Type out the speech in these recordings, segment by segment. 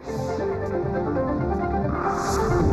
Thank you.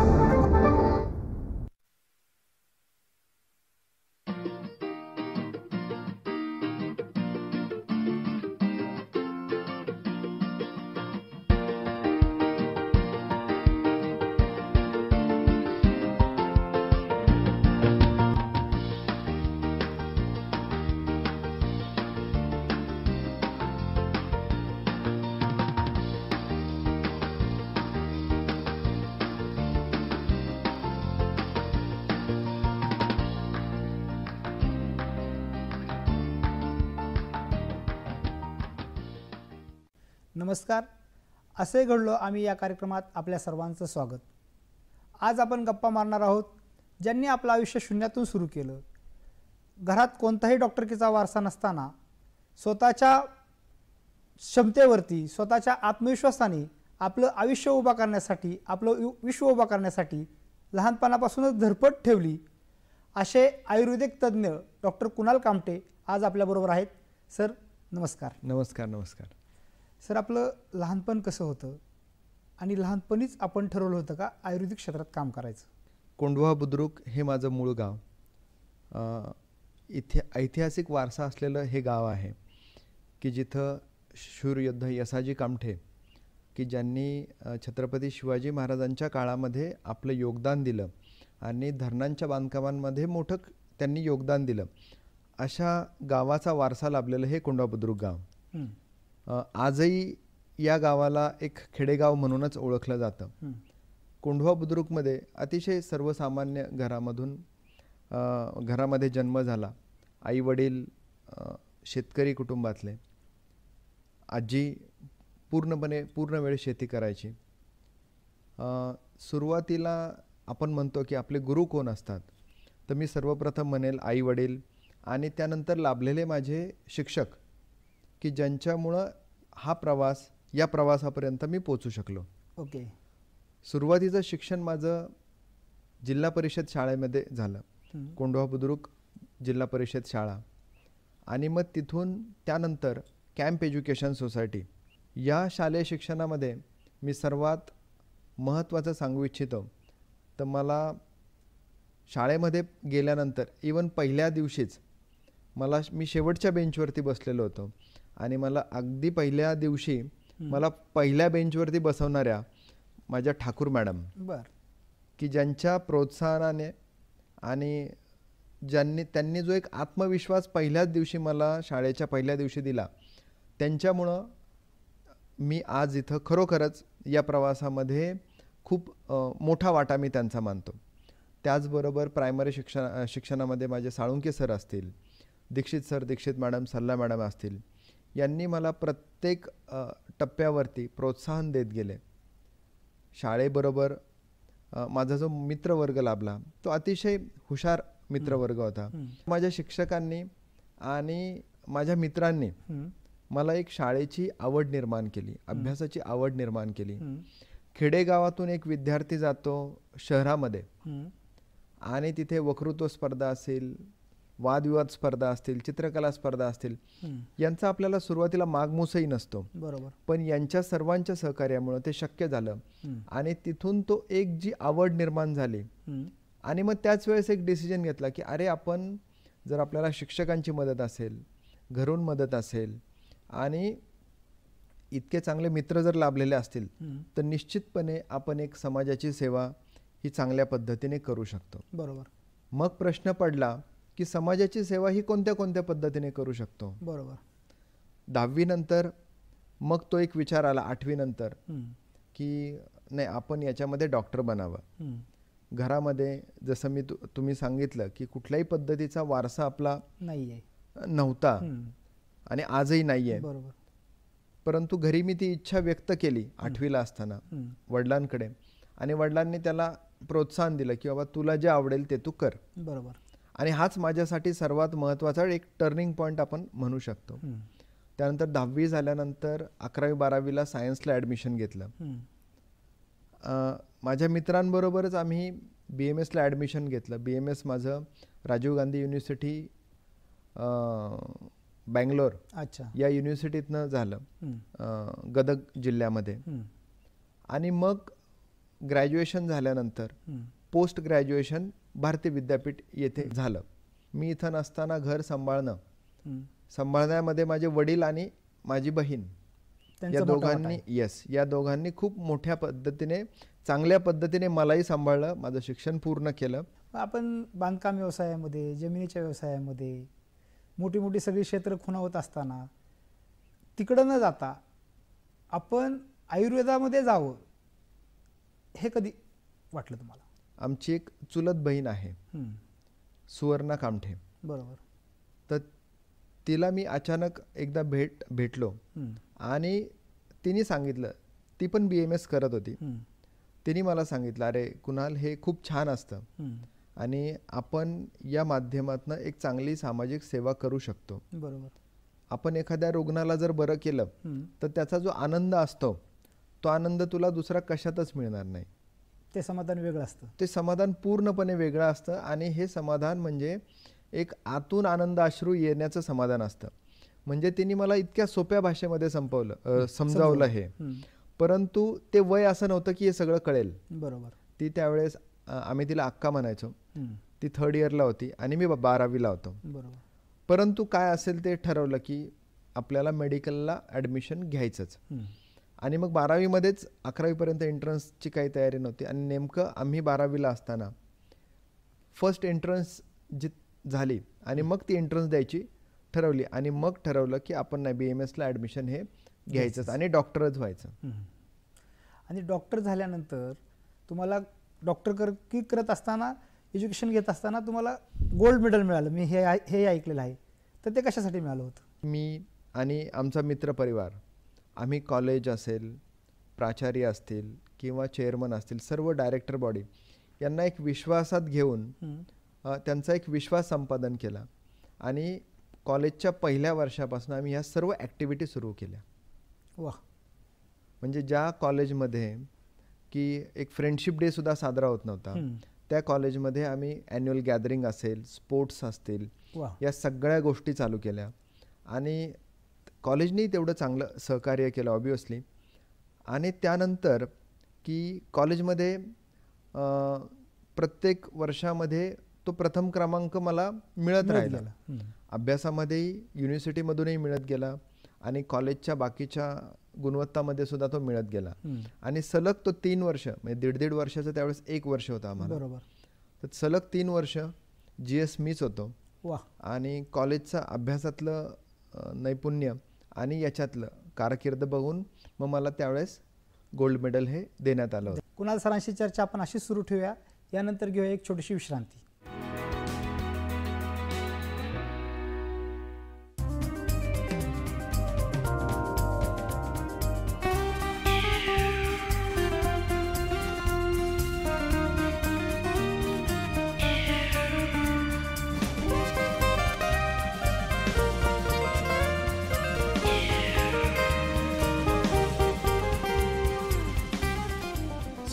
नमस्कार असे घडलो आम्ही या कार्यक्रमात आपल्या सर्वांचं स्वागत आज आपण गप्पा मारणार आहोत ज्यांनी आपलं आयुष्य शून्यातून सुरू केलं घरात कोणताही डॉक्टरकीचा वारसा नसताना स्वतःच्या क्षमतेवरती स्वतःच्या आत्मविश्वासाने आपलं आयुष्य उभा करण्यासाठी आपलं विश्व उभा करण्यासाठी लहानपणापासूनच धरपट ठेवली असे आयुर्वेदिक तज्ज्ञ डॉक्टर कुणाल कामटे आज आपल्याबरोबर आहेत सर नमस्कार नमस्कार नमस्कार सर आपलं लहानपण कसं होतं आणि लहानपणीच आपण ठरवलं होतं का आयुर्वेदिक क्षेत्रात काम करायचं कोंडवा बुद्रुक हे माझं मूळ गाव इथे ऐतिहासिक वारसा असलेलं हे गाव आहे की जिथं शूरयुद्ध यसाजी कामठे की ज्यांनी छत्रपती शिवाजी महाराजांच्या काळामध्ये आपलं योगदान दिलं आणि धरणांच्या बांधकामांमध्ये मोठं त्यांनी योगदान दिलं अशा गावाचा वारसा लाभलेलं हे कोंडवा बुद्रुक गाव आजही या गावाला एक खेडेगाव म्हणूनच ओळखलं जातं कोंढवा बुद्रुकमध्ये अतिशय सर्वसामान्य घरामधून घरामध्ये जन्म झाला आई वडील शेतकरी कुटुंबातले आजी पूर्णपणे पूर्ण वेळ शेती करायची सुरुवातीला आपण म्हणतो की आपले गुरु कोण असतात तर मी सर्वप्रथम म्हणेल आई वडील आणि त्यानंतर लाभलेले माझे शिक्षक की ज्यांच्यामुळं हा प्रवास या प्रवासापर्यंत मी पोचू शकलो ओके सुरुवातीचं शिक्षण माझं जिल्हा परिषद शाळेमध्ये झालं कोंढवा बुद्रुक जिल्हा परिषद शाळा आणि मग तिथून त्यानंतर कॅम्प एज्युकेशन सोसायटी या शालेय शिक्षणामध्ये मी सर्वात महत्त्वाचं सांगू इच्छितो तर मला शाळेमध्ये गेल्यानंतर इवन पहिल्या दिवशीच मला मी शेवटच्या बेंचवरती बसलेलो होतो आणि मला अगदी पहिल्या दिवशी मला पहिल्या बेंचवरती बसवणाऱ्या माझ्या ठाकूर मॅडम बर की ज्यांच्या प्रोत्साहनाने आणि ज्यांनी त्यांनी जो एक आत्मविश्वास पहिल्याच दिवशी मला शाळेच्या पहिल्या दिवशी दिला त्यांच्यामुळं मी आज इथं खरोखरच या प्रवासामध्ये खूप मोठा वाटा मी त्यांचा मानतो त्याचबरोबर प्रायमरी शिक्षण शिक्षणामध्ये माझे साळुंके सर असतील Dikshit sir Dikshit madam Salla madam असतील यांनी मला प्रत्येक टप्प्यावरती प्रोत्साहन देत गेले शाळेबरोबर माझा जो मित्रवर्ग लाभला तो अतिशय हुशार मित्रवर्ग होता माझ्या शिक्षकांनी आणि माझ्या मित्रांनी मला एक शाळेची आवड निर्माण केली अभ्यासाची आवड निर्माण केली खेडेगावातून एक विद्यार्थी जातो शहरामध्ये आणि तिथे वक्तृत्व स्पर्धा असेल वादविवाद स्पर्धा असतील चित्रकला स्पर्धा असतील यांचा आपल्याला सुरुवातीला मागमूसही नसतो बरोबर पण यांच्या सर्वांच्या सहकार्यामुळे ते शक्य झालं आणि तिथून तो एक जी आवड निर्माण झाली आणि मग त्याच वेळेस एक डिसिजन घेतला की अरे आपण जर आपल्याला शिक्षकांची मदत असेल घरून मदत असेल आणि इतके चांगले मित्र जर लाभलेले असतील तर निश्चितपणे आपण एक समाजाची सेवा ही चांगल्या पद्धतीने करू शकतो बरोबर मग प्रश्न पडला की समाजाची सेवा ही कोणत्या कोणत्या पद्धतीने करू शकतो बरोबर दहावीनंतर मग तो एक विचार आला आठवीनंतर की नाही आपण याच्यामध्ये डॉक्टर बनावं घरामध्ये जसं मी तु, तुम्ही सांगितलं की कुठल्याही पद्धतीचा वारसा आपला नाहीये नव्हता आणि आजही नाहीये बरोबर परंतु घरी मी ती इच्छा व्यक्त केली आठवीला असताना वडिलांकडे आणि वडिलांनी त्याला प्रोत्साहन दिलं की बाबा तुला जे आवडेल ते तू कर बरोबर आणि हाच माझ्यासाठी सर्वात महत्त्वाचा एक टर्निंग पॉईंट आपण म्हणू शकतो त्यानंतर दहावी झाल्यानंतर अकरावी बारावीला सायन्सला ॲडमिशन घेतलं माझ्या मित्रांबरोबरच आम्ही बी एम एसला ॲडमिशन घेतलं बी एम एस माझं राजीव गांधी युनिव्हर्सिटी बँगलोर अच्छा या युनिव्हर्सिटीतनं झालं गदग जिल्ह्यामध्ये आणि मग ग्रॅज्युएशन झाल्यानंतर पोस्ट ग्रॅज्युएशन भारतीय विद्यापीठ येथे झालं मी इथं नसताना घर सांभाळणं सांभाळण्यामध्ये माझे वडील आणि माझी बहीण या दोघांनी येस या दोघांनी खूप मोठ्या पद्धतीने चांगल्या पद्धतीने मलाही सांभाळलं माझं शिक्षण पूर्ण केलं आपण बांधकाम व्यवसायामध्ये जमिनीच्या व्यवसायामध्ये मोठी मोठी सगळी क्षेत्र खुणा होत असताना तिकडं न जाता आपण आयुर्वेदामध्ये जावं हे कधी वाटलं तुम्हाला आमची एक चुलत बहीण आहे सुवर्णा कामठे बरोबर तर तिला मी अचानक एकदा भेट भेटलो आणि तिने सांगितलं ती पण बी एम एस करत होती तिने मला सांगितलं अरे कुणाल हे खूप छान असतं आणि आपण या माध्यमातून एक चांगली सामाजिक सेवा करू शकतो बरोबर आपण एखाद्या रुग्णाला जर बरं केलं तर त्याचा जो आनंद असतो तो आनंद तुला दुसरा कशातच मिळणार नाही ते समाधान वेगळं असतं ते समाधान पूर्णपणे वेगळं असतं आणि हे समाधान म्हणजे एक आतून आनंद आश्रू येण्याचं समाधान असतं म्हणजे त्यांनी मला इतक्या सोप्या भाषेमध्ये संपवलं समजावलं हे परंतु ते वय असं नव्हतं की हे सगळं कळेल बरोबर ती त्यावेळेस आम्ही तिला अक्का म्हणायचो ती थर्ड इयरला होती आणि मी बारावीला होतो बरोबर परंतु काय असेल ते ठरवलं की आपल्याला मेडिकलला ॲडमिशन घ्यायचंच आणि मग बारावीमध्येच अकरावीपर्यंत एंट्रन्सची काही तयारी नव्हती आणि नेमकं आम्ही बारावीला असताना फर्स्ट एंट्रन्स जी झाली आणि मग ती एंट्रन्स द्यायची ठरवली आणि मग ठरवलं की आपण नाही बी एम एसला ॲडमिशन हे घ्यायचंच आणि डॉक्टरच व्हायचं आणि डॉक्टर झाल्यानंतर तुम्हाला डॉक्टर कर की करत असताना एज्युकेशन घेत असताना तुम्हाला गोल्ड मेडल मिळालं मी हे हे ऐकलेलं आहे तर ते कशासाठी मिळालं होतं मी आणि आमचा मित्रपरिवार आम्ही कॉलेज असेल प्राचार्य असतील किंवा चेअरमन असतील सर्व डायरेक्टर बॉडी यांना एक विश्वासात घेऊन त्यांचा एक विश्वास संपादन केला आणि कॉलेजच्या पहिल्या वर्षापासून आम्ही ह्या सर्व ॲक्टिव्हिटी सुरू केल्या वा म्हणजे ज्या कॉलेजमध्ये की एक फ्रेंडशिप डे सुद्धा साजरा होत नव्हता त्या कॉलेजमध्ये आम्ही ॲन्युअल गॅदरिंग असेल स्पोर्ट्स असतील या सगळ्या गोष्टी चालू केल्या आणि कॉलेजनेही तेवढं चांगलं सहकार्य केलं ऑबियसली आणि त्यानंतर की कॉलेजमध्ये प्रत्येक वर्षामध्ये तो प्रथम क्रमांक मला मिळत राहिला अभ्यासामध्येही युनिव्हर्सिटीमधूनही मिळत गेला आणि कॉलेजच्या बाकीच्या गुणवत्तामध्ये सुद्धा तो मिळत गेला आणि सलग तो तीन वर्ष म्हणजे दीड दीड वर्षाचं त्यावेळेस एक वर्ष होता आम्हाला बरोबर तर सलग तीन वर्ष जी एस मीच होतो आणि कॉलेजचा अभ्यासातलं नैपुण्य आणि याच्यातलं कारकीर्द बघून मग मला त्यावेळेस गोल्ड मेडल हे देण्यात आलं होतं कुणाल सरांशी चर्चा आपण अशी सुरू ठेवूया यानंतर घेऊया एक छोटीशी विश्रांती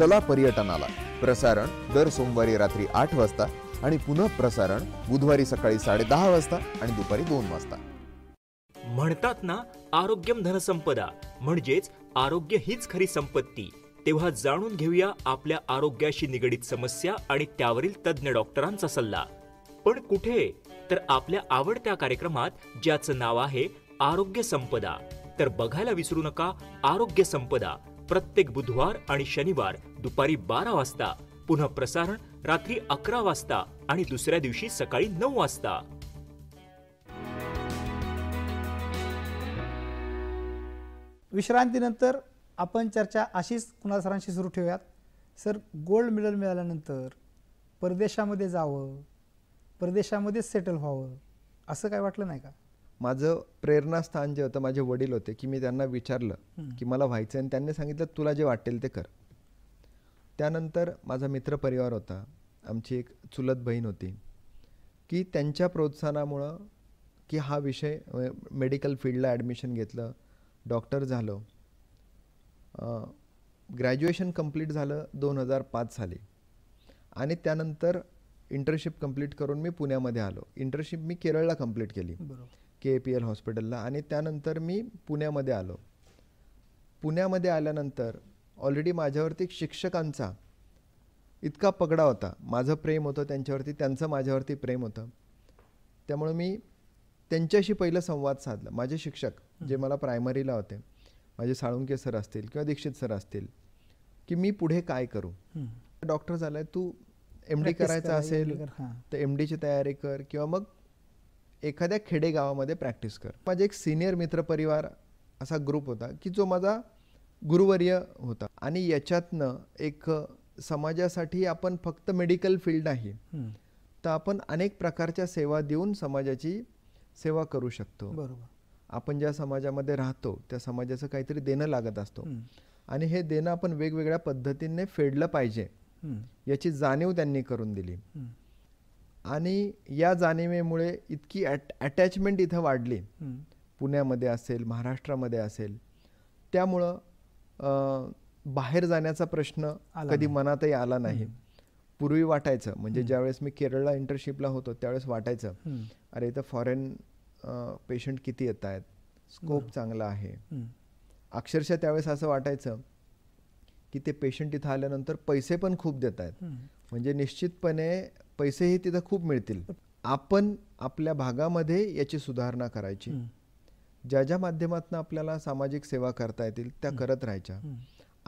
चला पर्यटनाला प्रसारण दर सोमवारी रात्री आठ वाजता आणि पुनः प्रसारण बुधवारी सकाळी साडेदहा वाजता आणि दुपारी दोन वाजता म्हणतात ना आरोग्यम धनसंपदा म्हणजेच आरोग्य हीच खरी संपत्ती तेव्हा जाणून घेऊया आपल्या आरोग्याशी निगडीत समस्या आणि त्यावरील तज्ज्ञ डॉक्टरांचा सल्ला पण कुठे तर आपल्या आवडत्या कार्यक्रमात ज्याचं नाव आहे आरोग्य संपदा तर बघायला विसरू नका आरोग्य संपदा प्रत्येक बुधवार आणि शनिवार दुपारी बारा वाजता पुन्हा प्रसारण रात्री अकरा वाजता आणि दुसऱ्या दिवशी सकाळी नऊ वाजता विश्रांतीनंतर आपण चर्चा अशीच कुणाल सरांशी सुरू ठेवूयात सर गोल्ड मेडल मिळाल्यानंतर परदेशामध्ये जावं परदेशामध्येच सेटल व्हावं असं काय वाटलं नाही का माझं प्रेरणास्थान जे होतं माझे वडील होते की मी त्यांना विचारलं की मला व्हायचं आणि त्यांनी सांगितलं तुला जे वाटेल ते कर त्यानंतर माझा मित्रपरिवार होता आमची एक चुलत बहीण होती की त्यांच्या प्रोत्साहनामुळं की हा विषय मेडिकल फील्डला ॲडमिशन घेतलं डॉक्टर झालो ग्रॅज्युएशन कंप्लीट झालं दोन हजार पाच साली आणि त्यानंतर इंटर्नशिप कंप्लीट करून मी पुण्यामध्ये आलो इंटर्नशिप मी केरळला कंप्लीट केली के पी एल हॉस्पिटलला आणि त्यानंतर मी पुण्यामध्ये आलो पुण्यामध्ये आल्यानंतर ऑलरेडी माझ्यावरती शिक्षकांचा इतका पगडा होता माझं प्रेम होतं त्यांच्यावरती त्यांचं माझ्यावरती प्रेम होतं त्यामुळे मी त्यांच्याशी पहिलं संवाद साधला माझे शिक्षक जे मला प्रायमरीला होते माझे साळुंके सर असतील किंवा दीक्षित सर असतील की मी पुढे काय करू डॉक्टर झालाय तू एम डी करायचा असेल तर एम डीची तयारी कर किंवा मग एखाद्या खेडेगावामध्ये प्रॅक्टिस कर माझे एक सिनियर परिवार असा ग्रुप होता की जो माझा गुरुवर्य होता आणि याच्यातनं एक समाजासाठी आपण फक्त मेडिकल फील्ड नाही तर आपण अनेक प्रकारच्या सेवा देऊन समाजाची सेवा करू शकतो बरोबर आपण ज्या समाजामध्ये राहतो त्या समाजाचं काहीतरी देणं लागत असतो आणि हे देणं आपण वेगवेगळ्या पद्धतीने फेडलं पाहिजे याची जाणीव त्यांनी करून दिली आणि या जाणिवेमुळे इतकी अट अटॅचमेंट इथं वाढली पुण्यामध्ये असेल महाराष्ट्रामध्ये असेल त्यामुळं बाहेर जाण्याचा प्रश्न कधी मनातही आला नाही पूर्वी वाटायचं म्हणजे ज्यावेळेस मी केरळला इंटर्नशिपला होतो त्यावेळेस वाटायचं अरे इथं फॉरेन पेशंट किती येत आहेत स्कोप चांगला आहे अक्षरशः त्यावेळेस असं वाटायचं की ते पेशंट इथं आल्यानंतर पैसे पण खूप देत आहेत म्हणजे निश्चितपणे पैसेही तिथं खूप मिळतील आपण आपल्या भागामध्ये याची सुधारणा करायची ज्या ज्या माध्यमातून आपल्याला सामाजिक सेवा करता येतील त्या करत राहायच्या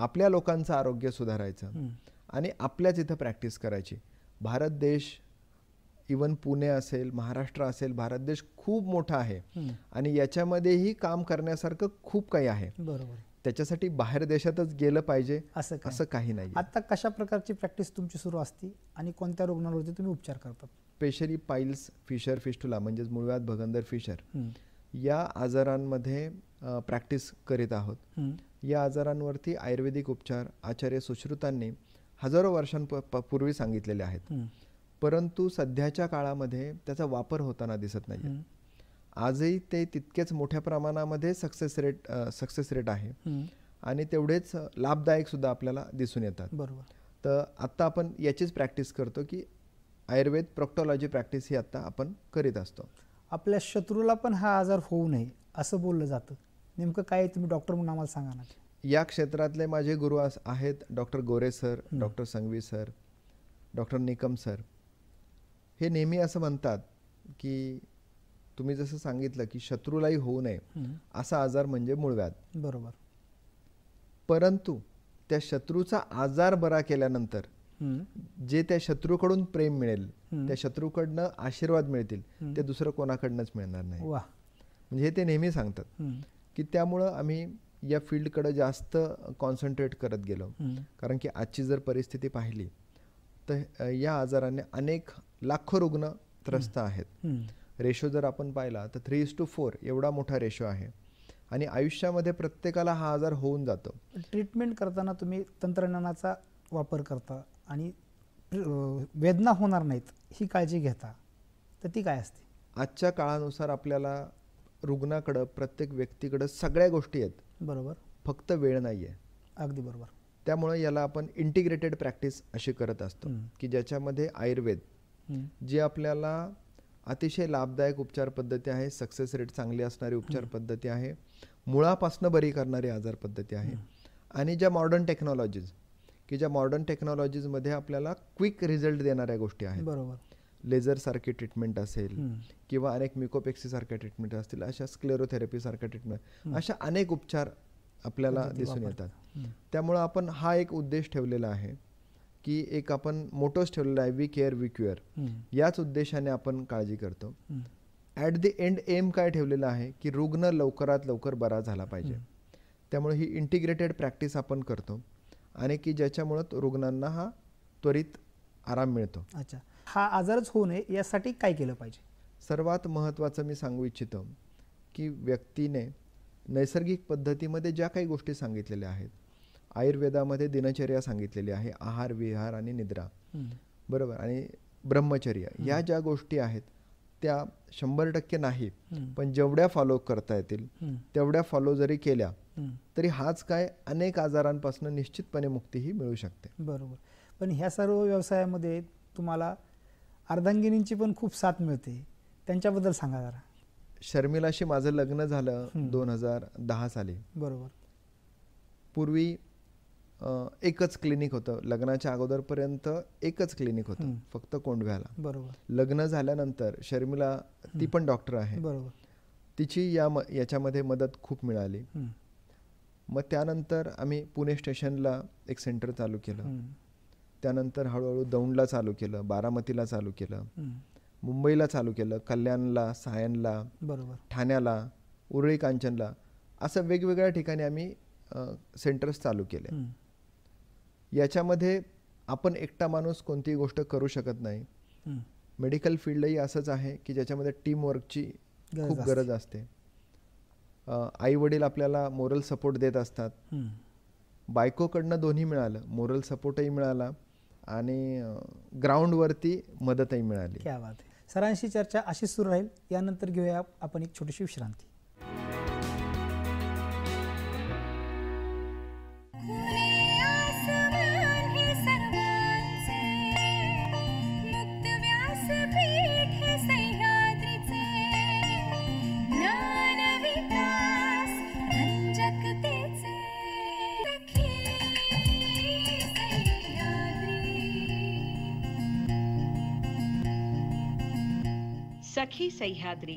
आपल्या लोकांचं आरोग्य सुधारायचं आणि आपल्याच इथं प्रॅक्टिस करायची भारत देश इवन पुणे असेल महाराष्ट्र असेल भारत देश खूप मोठा आहे आणि याच्यामध्येही काम करण्यासारखं खूप काही आहे बरोबर त्याच्यासाठी बाहेर देशातच गेलं पाहिजे असं असं काही नाही आता कशा प्रकारची प्रॅक्टिस तुमची सुरू असते आणि कोणत्या रुग्णांवरती तुम्ही उपचार करता स्पेशली पाईल्स फिशर फिस्टुला म्हणजेच मुळव्यात भगंदर फिशर या आजारांमध्ये प्रॅक्टिस करीत आहोत या आजारांवरती आयुर्वेदिक उपचार आचार्य सुश्रुतांनी हजारो वर्षांपूर्वी सांगितलेले आहेत परंतु सध्याच्या काळामध्ये त्याचा वापर होताना दिसत नाही आजही ते तितकेच मोठ्या प्रमाणामध्ये सक्सेस रेट सक्सेस रेट आहे आणि तेवढेच लाभदायक सुद्धा आपल्याला दिसून येतात बरोबर तर आत्ता आपण याचीच प्रॅक्टिस करतो की आयुर्वेद प्रॉक्टॉलॉजी प्रॅक्टिस ही आत्ता आपण करीत असतो आपल्या शत्रूला पण हा आजार होऊ नये असं बोललं जातं नेमकं काय तुम्ही डॉक्टर म्हणून आम्हाला सांगा ना या क्षेत्रातले माझे गुरु आहेत doctor Gore sir doctor Sanghvi sir doctor Nikam sir हे नेहमी असं म्हणतात की तुम्ही जसं सांगितलं की शत्रूलाही होऊ नये असा आजार म्हणजे मूळव्याध बरोबर परंतु त्या शत्रूचा आजार बरा केल्यानंतर जे त्या शत्रूकडून प्रेम मिळेल त्या शत्रूकडनं आशीर्वाद मिळतील ते दुसरं कोणाकडनंच मिळणार नाही म्हणजे हे ते नेहमी सांगतात की त्यामुळं आम्ही या फील्डकडे जास्त कॉन्सन्ट्रेट करत गेलो कारण की आजची जर परिस्थिती पाहिली तर या आजाराने अनेक लाखो रुग्ण त्रस्त आहेत रेशो जर आपण पाहिला तर थ्री इज टू फोर एवढा मोठा रेशो आहे आणि आयुष्यामध्ये प्रत्येकाला हा आजार होऊन जातो ट्रीटमेंट करताना तुम्ही तंत्रज्ञानाचा वापर करता आणि वेदना होणार नाहीत ही काळजी घेता तर ती काय असते आजच्या काळानुसार आपल्याला रुग्णाकडं प्रत्येक व्यक्तीकडं सगळ्या गोष्टी आहेत बरोबर फक्त वेळ नाही आहे अगदी बरोबर त्यामुळे याला आपण इंटिग्रेटेड प्रॅक्टिस अशी करत असतो की ज्याच्यामध्ये आयुर्वेद जे आपल्याला अतिशय लाभदायक उपचार पद्धती आहे सक्सेस रेट चांगली असणारी उपचार पद्धती आहे मुळापासनं बरी करणारी आजार पद्धती आहे आणि ज्या मॉडर्न टेक्नॉलॉजीज की ज्या मॉडर्न टेक्नॉलॉजीजमध्ये आपल्याला क्विक रिझल्ट देणाऱ्या गोष्टी आहेत बरोबर लेझरसारखी ट्रीटमेंट असेल किंवा अनेक सारख्या ट्रीटमेंट असतील अशा सारख्या ट्रीटमेंट अशा अनेक उपचार आपल्याला दिसून येतात त्यामुळं आपण हा एक उद्देश ठेवलेला आहे की एक आपण मोठंच ठेवलेला आहे वी केअर वी क्युअर याच उद्देशाने आपण काळजी करतो ॲट द एंड एम काय ठेवलेलं आहे की रुग्ण लवकरात लवकर बरा झाला पाहिजे त्यामुळे ही इंटिग्रेटेड प्रॅक्टिस आपण करतो आणि की ज्याच्यामुळं रुग्णांना हा त्वरित आराम मिळतो अच्छा हा आजारच होऊ नये यासाठी काय केलं पाहिजे सर्वात महत्त्वाचं मी सांगू इच्छितो की व्यक्तीने नैसर्गिक पद्धतीमध्ये ज्या काही गोष्टी सांगितलेल्या आहेत आयुर्वेदामध्ये दिनचर्या सांगितलेली आहे आहार विहार आणि निद्रा बरोबर आणि ब्रह्मचर्य या ज्या गोष्टी आहेत त्या शंभर टक्के नाही पण जेवढ्या फॉलो करता येतील तेवढ्या फॉलो जरी केल्या तरी हाच काय अनेक आजारांपासून निश्चितपणे मुक्तीही मिळू शकते बरोबर पण ह्या सर्व व्यवसायामध्ये तुम्हाला अर्धांगिनींची पण खूप साथ मिळते त्यांच्याबद्दल सांगा जरा शर्मिलाशी माझं लग्न झालं दोन हजार दहा साली बरोबर पूर्वी एकच क्लिनिक होतं लग्नाच्या अगोदरपर्यंत एकच क्लिनिक होतं फक्त कोंडव्याला बरोबर लग्न झाल्यानंतर शर्मिला ती पण डॉक्टर आहे बरोबर तिची या याच्यामध्ये मदत खूप मिळाली मग त्यानंतर आम्ही पुणे स्टेशनला एक सेंटर चालू केलं त्यानंतर हळूहळू दौंडला चालू केलं बारामतीला चालू केलं मुंबईला चालू केलं कल्याणला सायनला बरोबर ठाण्याला उरळी कांचनला असं वेगवेगळ्या ठिकाणी आम्ही सेंटर्स चालू केले याच्यामध्ये आपण एकटा माणूस कोणतीही गोष्ट करू शकत नाही मेडिकल फील्डही असंच आहे की ज्याच्यामध्ये टीमवर्कची खूप गरज असते आई वडील आपल्याला मोरल सपोर्ट देत असतात बायकोकडनं दोन्ही मिळालं मोरल सपोर्टही मिळाला आणि ग्राउंडवरती मदतही मिळाली सरांशी चर्चा अशीच सुरू राहील यानंतर घेऊया आपण एक छोटीशी विश्रांती सखी सह्याद्री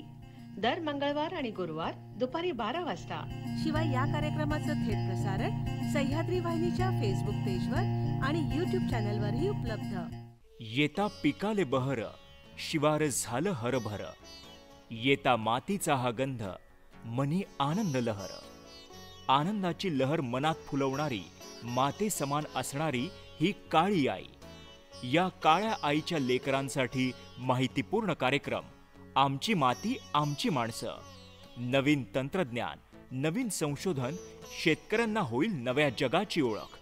दर मंगळवार आणि गुरुवार दुपारी बारा वाजता शिवाय या कार्यक्रमाचं थेट प्रसारण सह्याद्री वाहिनीच्या फेसबुक पेजवर आणि युट्यूब चॅनलवरही उपलब्ध येता पिकाले बहर शिवार झालं हरभर येता मातीचा हा गंध मनी आनंद लहर आनंदाची लहर मनात फुलवणारी माते समान असणारी ही काळी आई या काळ्या आईच्या लेकरांसाठी माहितीपूर्ण कार्यक्रम आमची माती आमची माणसं नवीन तंत्रज्ञान नवीन संशोधन शेतकऱ्यांना होईल नव्या जगाची ओळख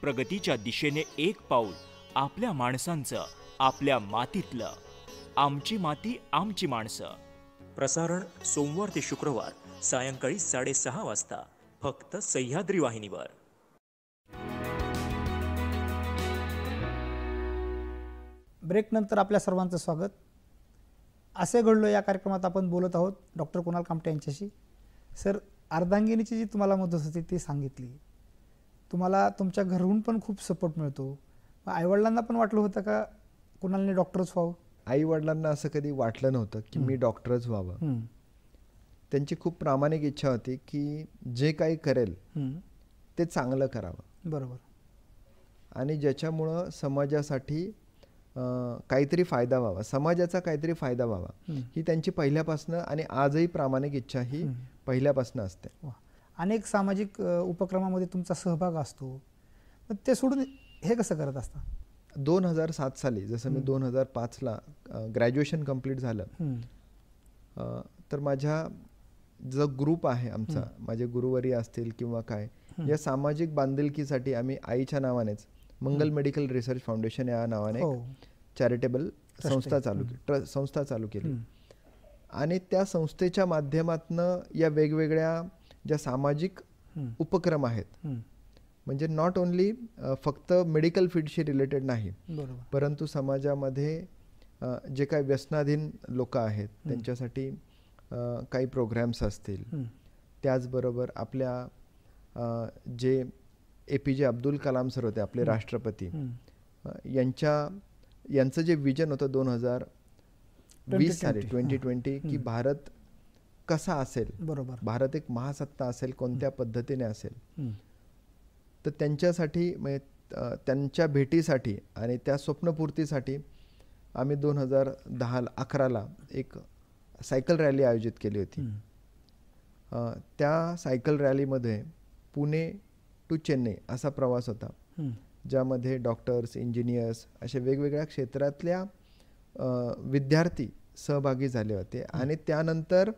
प्रगतीच्या दिशेने एक पाऊल आपल्या माणसांचं आपल्या मातीतलं आमची माती आमची माणसं प्रसारण सोमवार ते शुक्रवार सायंकाळी साडेसहा वाजता फक्त सह्याद्री वाहिनीवर ब्रेकनंतर आपल्या सर्वांचं स्वागत असे घडलो या कार्यक्रमात आपण बोलत आहोत डॉक्टर कुणाल कामटे यांच्याशी सर अर्धांगिनीची जी तुम्हाला मदत होती ती सांगितली तुम्हाला तुमच्या घरहून पण खूप सपोर्ट मिळतो आईवडिलांना पण वाटलं होतं का कुणालने डॉक्टरच व्हावं आईवडिलांना असं कधी वाटलं नव्हतं की मी डॉक्टरच व्हावं त्यांची खूप प्रामाणिक इच्छा होती की जे काही करेल ते चांगलं करावं बरोबर आणि ज्याच्यामुळं समाजासाठी काहीतरी फायदा व्हावा समाजाचा काहीतरी फायदा व्हावा ही त्यांची पहिल्यापासून आणि आजही प्रामाणिक इच्छा ही पहिल्यापासून असते अनेक सामाजिक उपक्रमामध्ये तुमचा सहभाग असतो ते सोडून हे कसं करत असता दोन हजार सात साली जसं मी दोन हजार पाचला ग्रॅज्युएशन कम्प्लीट झालं तर माझ्या जो ग्रुप आहे आमचा माझे गुरुवरी असतील किंवा काय या सामाजिक बांधिलकीसाठी आम्ही आईच्या नावानेच मंगल मेडिकल रिसर्च फाउंडेशन या नावाने हो. चॅरिटेबल संस्था चालू केली संस्था चालू केली आणि त्या संस्थेच्या माध्यमातनं या वेगवेगळ्या ज्या सामाजिक उपक्रम आहेत म्हणजे नॉट ओन्ली फक्त मेडिकल फील्डशी रिलेटेड नाही परंतु समाजामध्ये जे काही व्यसनाधीन लोक आहेत त्यांच्यासाठी काही प्रोग्रॅम्स असतील त्याचबरोबर आपल्या जे ए पी जे अब्दुल कलाम सर होते आपले राष्ट्रपती यांच्या यांचं जे विजन होतं दोन हजार वीस साली ट्वेंटी ट्वेंटी की भारत कसा असेल बरोबर भारत एक महासत्ता असेल कोणत्या पद्धतीने असेल तर त्यांच्यासाठी म्हणजे त्यांच्या भेटीसाठी आणि त्या स्वप्नपूर्तीसाठी आम्ही दोन हजार दहा अकराला एक सायकल रॅली आयोजित केली होती त्या सायकल रॅलीमध्ये पुणे टू चेन्नई असा प्रवास होता ज्यामध्ये डॉक्टर्स इंजिनियर्स अशा वेगवेगळ्या क्षेत्रातल्या विद्यार्थी सहभागी झाले होते आणि त्यानंतर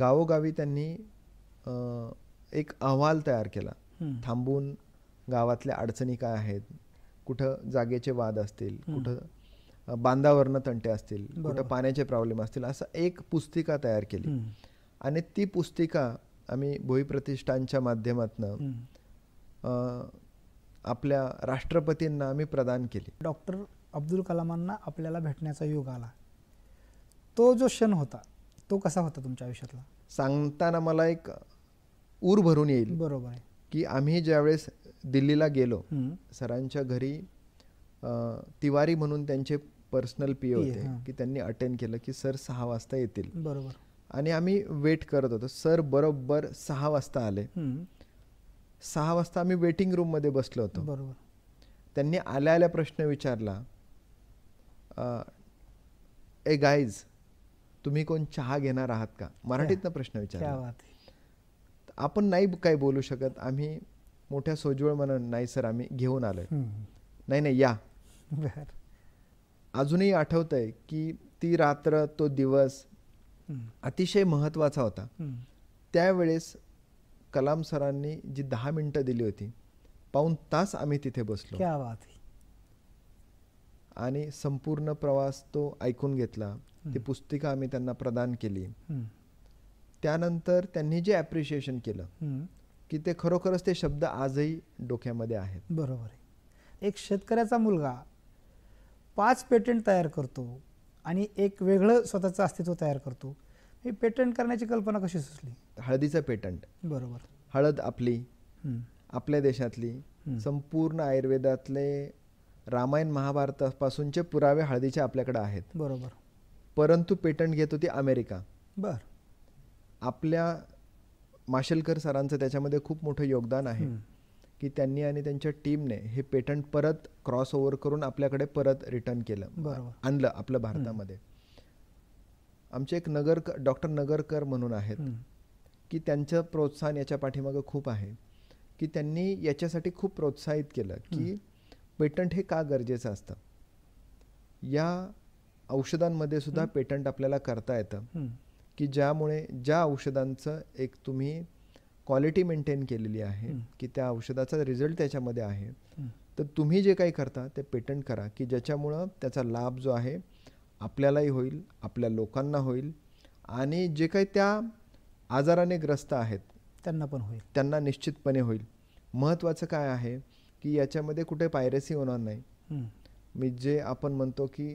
गावोगावी त्यांनी एक अहवाल तयार केला थांबून गावातल्या अडचणी काय आहेत कुठं जागेचे वाद असतील कुठं बांधावरनं तंटे असतील कुठं पाण्याचे प्रॉब्लेम असतील असं एक पुस्तिका तयार केली आणि ती पुस्तिका आम्ही भोई प्रतिष्ठानच्या माध्यमातून आपल्या राष्ट्रपतींना आम्ही प्रदान केली डॉक्टर अब्दुल कलामांना आपल्याला भेटण्याचा योग आला तो जो क्षण होता तो कसा होता तुमच्या आयुष्यातला सांगताना मला एक ऊर भरून येईल बरोबर आहे की आम्ही ज्यावेळेस दिल्लीला गेलो सरांच्या घरी तिवारी म्हणून त्यांचे पर्सनल पी होते की त्यांनी अटेंड केलं की सर सहा वाजता येतील बरोबर आणि आम्ही वेट करत होतो सर बरोबर सहा वाजता आले सहा वाजता आम्ही वेटिंग रूममध्ये बसलो होतो बरोबर त्यांनी आल्या आल्या प्रश्न विचारला ए गाईज तुम्ही कोण चहा घेणार आहात का मराठीतनं प्रश्न विचारला आपण नाही काही बोलू शकत आम्ही मोठ्या सोजवळ म्हणून नाही सर आम्ही घेऊन आलोय नाही नाही या अजूनही आठवत आहे की ती रात्र तो दिवस अतिशय महत्त्वाचा होता त्यावेळेस कलाम सरांनी जी दहा मिनटं दिली होती पाऊन तास आम्ही तिथे बसलो आणि संपूर्ण प्रवास तो ऐकून घेतला ती पुस्तिका आम्ही त्यांना प्रदान केली त्यानंतर त्यांनी जे ॲप्रिशिएशन केलं की ते खरोखरच ते शब्द आजही डोक्यामध्ये आहेत बरोबर एक शेतकऱ्याचा मुलगा पाच पेटंट तयार करतो आणि एक वेगळं स्वतःचं अस्तित्व तयार करतो हे पेटंट करण्याची कल्पना कशी सुचली हळदीचं पेटंट बरोबर हळद आपली आपल्या देशातली संपूर्ण आयुर्वेदातले रामायण महाभारतापासूनचे पुरावे हळदीचे आपल्याकडे आहेत बरोबर परंतु पेटंट घेत होती अमेरिका बर आपल्या माशेलकर सरांचं त्याच्यामध्ये खूप मोठं योगदान आहे की त्यांनी आणि त्यांच्या टीमने हे पेटंट परत क्रॉस ओव्हर करून आपल्याकडे परत रिटर्न केलं आणलं आपलं भारतामध्ये आमचे एक नगर डॉक्टर नगरकर म्हणून आहेत की त्यांचं प्रोत्साहन याच्या पाठीमागं खूप आहे की त्यांनी याच्यासाठी खूप प्रोत्साहित केलं की पेटंट हे का गरजेचं असतं या औषधांमध्ये सुद्धा पेटंट आपल्याला करता येतं की ज्यामुळे ज्या औषधांचं एक तुम्ही क्वालिटी मेंटेन केलेली आहे की त्या औषधाचा रिझल्ट त्याच्यामध्ये आहे तर तुम्ही जे काही करता ते पेटंट करा की ज्याच्यामुळं त्याचा लाभ जो आहे आपल्यालाही होईल आपल्या लोकांना होईल आणि जे काही त्या आजाराने ग्रस्त आहेत त्यांना पण होईल त्यांना निश्चितपणे होईल महत्त्वाचं काय आहे की याच्यामध्ये कुठे पायरेसी होणार नाही मी जे आपण म्हणतो की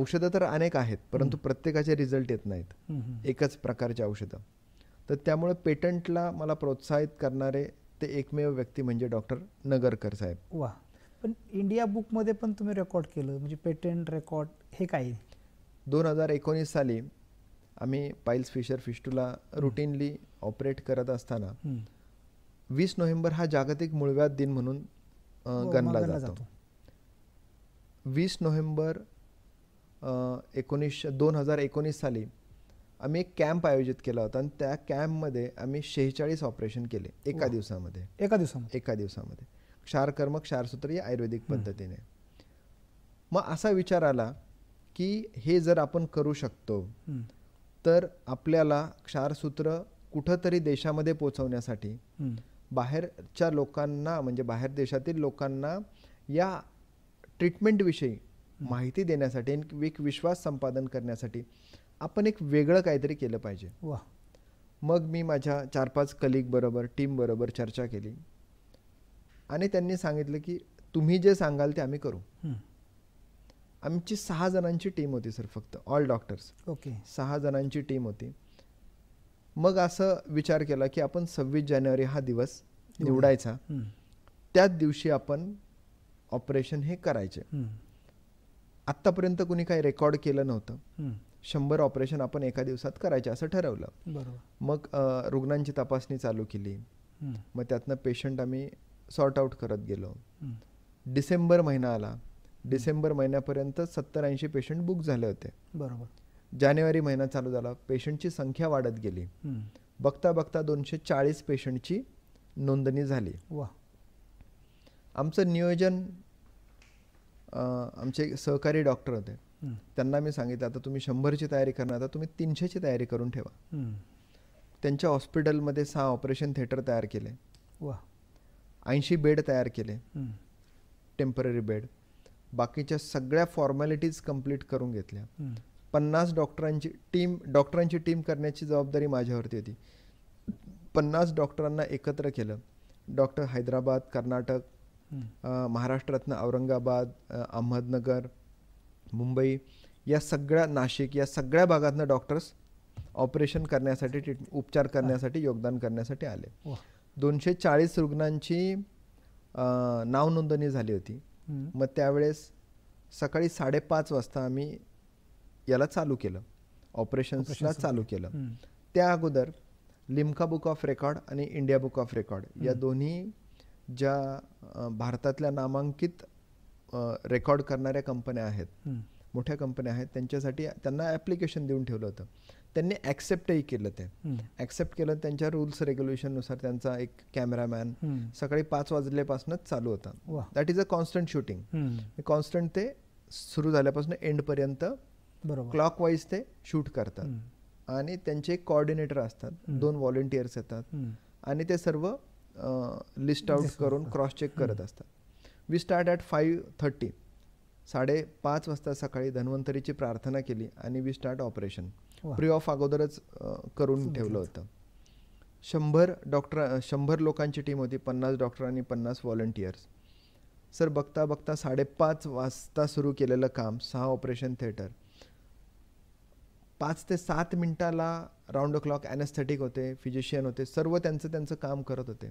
औषधं तर अनेक आहेत परंतु प्रत्येकाचे रिझल्ट येत नाहीत एकच प्रकारचे औषधं तर त्यामुळे पेटंटला मला प्रोत्साहित करणारे ते एकमेव व्यक्ती म्हणजे डॉक्टर नगरकर साहेब वा पण इंडिया बुकमध्ये पण तुम्ही रेकॉर्ड केलं म्हणजे पेटंट रेकॉर्ड हे काय दोन हजार एकोणीस साली आम्ही piles fissure fistula routinely operate करत असताना वीस नोव्हेंबर हा जागतिक मूळव्याध दिन म्हणून हो, गणला जातो वीस नोव्हेंबर एकोणीस दोन हजार एकोणीस साली आम्ही एक कॅम्प आयोजित केला होता आणि त्या कॅम्पमध्ये आम्ही शेहेचाळीस ऑपरेशन केले एका दिवसामध्ये एका दिवसामध्ये एका दिवसामध्ये क्षारकर्मक क्षारसूत्र या आयुर्वेदिक पद्धतीने मग असा विचार आला की हे जर आपण करू शकतो तर आपल्याला क्षारसूत्र कुठंतरी देशामध्ये पोचवण्यासाठी बाहेरच्या लोकांना म्हणजे बाहेर देशातील लोकांना या ट्रीटमेंटविषयी माहिती देण्यासाठी एक विश्वास संपादन करण्यासाठी आपण एक वेगळं काहीतरी केलं पाहिजे वा मग मी माझ्या चार पाच कलिग बरोबर टीम बरोबर चर्चा केली आणि त्यांनी सांगितलं की तुम्ही जे सांगाल ते आम्ही करू आमची सहा जणांची टीम होती सर फक्त ऑल डॉक्टर्स ओके सहा जणांची टीम होती मग असं विचार केला की आपण सव्वीस जानेवारी हा दिवस निवडायचा त्याच दिवशी आपण ऑपरेशन हे करायचे आत्तापर्यंत कुणी काही रेकॉर्ड केलं नव्हतं शंभर ऑपरेशन आपण एका दिवसात करायचे असं ठरवलं बरोबर मग रुग्णांची तपासणी चालू केली मग त्यातनं पेशंट आम्ही सॉर्ट आऊट करत गेलो डिसेंबर महिना आला डिसेंबर महिन्यापर्यंत सत्तर ऐंशी पेशंट बुक झाले होते बरोबर जानेवारी महिना चालू झाला पेशंटची संख्या वाढत गेली बघता बघता दोनशे चाळीस पेशंटची नोंदणी झाली वा आमचं नियोजन आमचे सहकारी डॉक्टर होते त्यांना मी सांगितलं आता तुम्ही शंभरची तयारी करणार आता तुम्ही तीनशेची तयारी करून ठेवा त्यांच्या हॉस्पिटलमध्ये सहा ऑपरेशन थिएटर तयार केले वा ऐंशी बेड तयार केले टेम्पररी बेड बाकीच्या सगळ्या फॉर्मॅलिटीज कंप्लीट करून घेतल्या पन्नास डॉक्टरांची टीम डॉक्टरांची टीम करण्याची जबाबदारी माझ्यावरती होती पन्नास डॉक्टरांना एकत्र केलं डॉक्टर हैदराबाद कर्नाटक महाराष्ट्रातनं औरंगाबाद अहमदनगर मुंबई या सगळ्या नाशिक या सगळ्या भागातनं डॉक्टर्स ऑपरेशन करण्यासाठी ट्रीट उपचार करण्यासाठी योगदान करण्यासाठी आले दोनशे चाळीस रुग्णांची नाव नोंदणी झाली होती मग त्यावेळेस सकाळी साडेपाच वाजता आम्ही याला चालू केलं ऑपरेशन्सला चालू केलं त्या अगोदर लिमका बुक ऑफ रेकॉर्ड आणि इंडिया बुक ऑफ रेकॉर्ड या दोन्ही ज्या भारतातल्या नामांकित रेकॉर्ड करणाऱ्या कंपन्या आहेत मोठ्या कंपन्या आहेत त्यांच्यासाठी त्यांना ॲप्लिकेशन देऊन ठेवलं होतं त्यांनी ॲक्सेप्टही केलं ते ॲक्सेप्ट केलं त्यांच्या रूल्स रेग्युलेशननुसार त्यांचा एक कॅमेरामॅन सकाळी पाच वाजल्यापासूनच चालू होता that is a constant shooting constant ते सुरू झाल्यापासून एंडपर्यंत बरोबर क्लॉक वाईज ते शूट करतात आणि त्यांचे एक कॉर्डिनेटर असतात दोन व्हॉलेंटियर्स येतात आणि ते सर्व लिस्ट आउट करून क्रॉस चेक करत असतात we start at five thirty साडेपाच वाजता सकाळी धन्वंतरीची प्रार्थना केली आणि we start operation pre op अगोदरच करून ठेवलं होतं शंभर डॉक्टर शंभर लोकांची टीम होती पन्नास डॉक्टर आणि पन्नास व्हॉलंटियर्स सर बघता बघता साडेपाच वाजता सुरू केलेलं काम सहा ऑपरेशन थिएटर पाच ते सात मिनटाला राऊंड अ क्लॉक ॲनेस्थेटिक होते फिजिशियन होते सर्व त्यांचं त्यांचं काम करत होते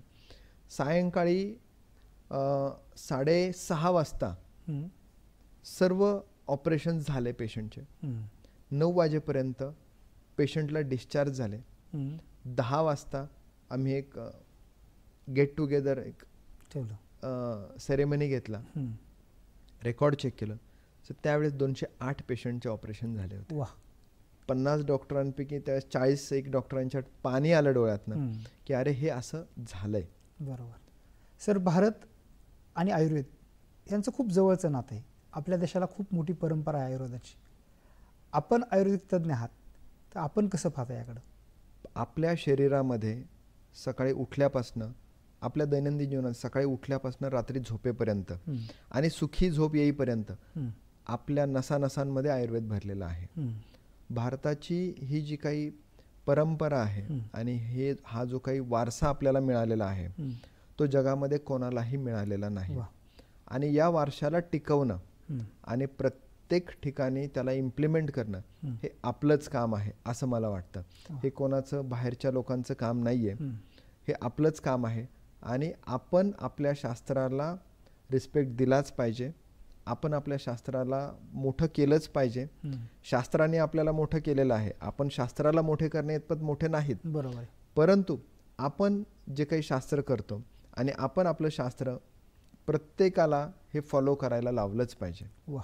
सायंकाळी साडेसहा वाजता सर्व ऑपरेशन झाले पेशंटचे नऊ वाजेपर्यंत पेशंटला डिस्चार्ज झाले दहा वाजता आम्ही एक गेट टुगेदर एक सेरेमनी घेतला रेकॉर्ड चेक केलं सो त्यावेळेस दोनशे आठ पेशंटचे ऑपरेशन झाले होते पन्नास डॉक्टरांपैकी त्या चाळीस एक डॉक्टरांच्या पाणी आलं डोळ्यातनं की अरे हे असं झालंय बरोबर सर भारत आणि आयुर्वेद यांचं खूप जवळचं नातं आहे आपल्या देशाला खूप मोठी परंपरा आहे आयुर्वेदाची आपण आयुर्वेदिक तज्ञ आहात तर आपण कसं पाहतो याकडं आपल्या शरीरामध्ये सकाळी उठल्यापासनं आपल्या दैनंदिन जीवनात सकाळी उठल्यापासून रात्री झोपेपर्यंत आणि सुखी झोप येईपर्यंत आपल्या नसानसांमध्ये आयुर्वेद भरलेला आहे भारताची ही जी काही परंपरा आहे आणि हे हा जो काही वारसा आपल्याला मिळालेला आहे तो जगामध्ये कोणालाही मिळालेला नाही आणि या वारशाला टिकवणं आणि प्रत्येक ठिकाणी त्याला इम्प्लिमेंट करणं हे आपलंच काम आहे असं मला वाटतं हे कोणाचं बाहेरच्या लोकांचं काम नाही हे आपलंच काम आहे आणि आपण आपल्या शास्त्राला रिस्पेक्ट दिलाच पाहिजे आपण आपल्या शास्त्राला मोठं केलंच पाहिजे शास्त्राने आपल्याला मोठं केलेलं आहे आपण शास्त्राला मोठे करणे इतपत मोठे नाहीत बरोबर परंतु आपण जे काही शास्त्र करतो आणि आपण आपलं शास्त्र प्रत्येकाला हे फॉलो करायला लावलंच पाहिजे वा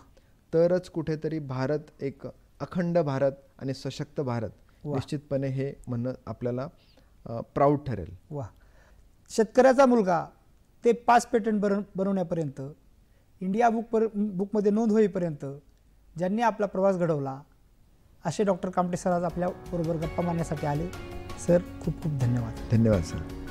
तरच कुठेतरी भारत एक अखंड भारत आणि सशक्त भारत निश्चितपणे हे म्हणणं आपल्याला प्राऊड ठरेल वा शेतकऱ्याचा मुलगा ते पाच पेटंट बन बनवण्यापर्यंत इंडिया बुक पर बुकमध्ये नोंद होईपर्यंत ज्यांनी आपला प्रवास घडवला असे डॉक्टर कामटे सर आज आपल्याबरोबर गप्पा मारण्यासाठी आले सर खूप खूप धन्यवाद धन्यवाद सर